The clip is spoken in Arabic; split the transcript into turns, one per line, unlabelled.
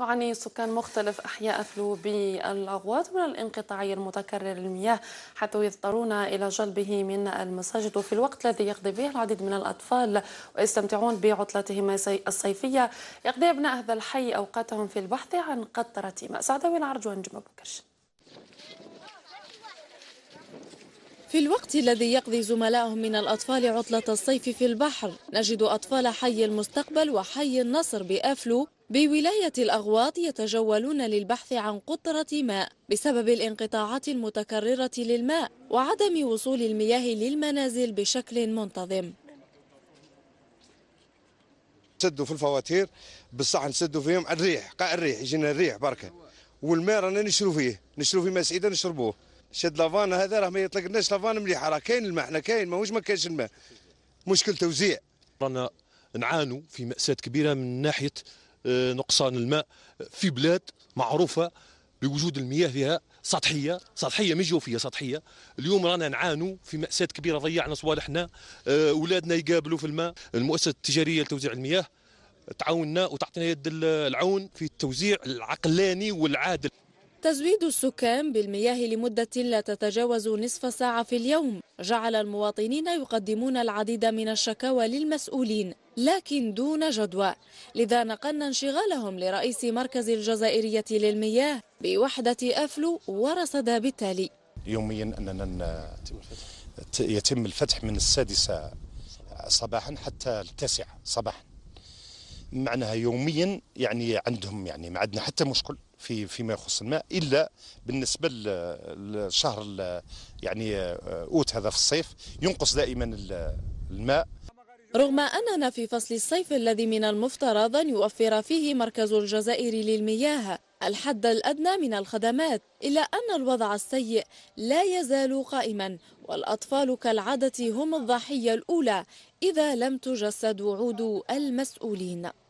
يعاني سكان مختلف أحياء أفلو بالأغواط من الانقطاع المتكرر للمياه حتى يضطرون إلى جلبه من المساجد وفي الوقت الذي يقضي به العديد من الأطفال ويستمتعون بعطلتهم الصيفية يقضي أبناء هذا الحي أوقاتهم في البحث عن قطرة ماء سعدوي العرج وأنجم بكرش
في الوقت الذي يقضي زملائهم من الأطفال عطلة الصيف في البحر نجد أطفال حي المستقبل وحي النصر بأفلو بولاية الأغواط يتجولون للبحث عن قطرة ماء بسبب الانقطاعات المتكررة للماء وعدم وصول المياه للمنازل بشكل منتظم
سدوا في الفواتير بصح نسدوا فيهم الريح قاع الريح يجينا الريح بركة والماء رانا نشرو فيه نشرو فيه ماء سعيدة نشربوه شد لافان هذا راه ما يطلقناش لافان مليحة راه كاين الماء حنا كاين ماهوش ما كاينش الماء مشكل
توزيع رانا نعانوا في مأساة كبيرة من ناحية آه، نقصان الماء في بلاد معروفه بوجود المياه فيها سطحيه سطحيه مش جوفيه سطحيه اليوم رانا نعانوا في ماساه كبيره ضيعنا صوالحنا اولادنا آه، يقابلوا في الماء المؤسسه التجاريه لتوزيع المياه تعاوننا وتعطينا يد العون في التوزيع العقلاني والعادل
تزويد السكان بالمياه لمدة لا تتجاوز نصف ساعة في اليوم جعل المواطنين يقدمون العديد من الشكاوى للمسؤولين لكن دون جدوى لذا نقلنا انشغالهم لرئيس مركز الجزائرية للمياه بوحدة أفلو ورصد بالتالي
يوميا أننا يتم الفتح من السادسة صباحا حتى التاسعة صباحا معناها يوميا يعني عندهم يعني ما عندنا حتى مشكل في فيما يخص الماء الا بالنسبه للشهر يعني اوت هذا في الصيف ينقص دائما الماء
رغم أننا في فصل الصيف الذي من المفترض أن يوفر فيه مركز الجزائر للمياه الحد الأدنى من الخدمات إلا أن الوضع السيء لا يزال قائما والأطفال كالعادة هم الضحية الأولى إذا لم تجسد وعود المسؤولين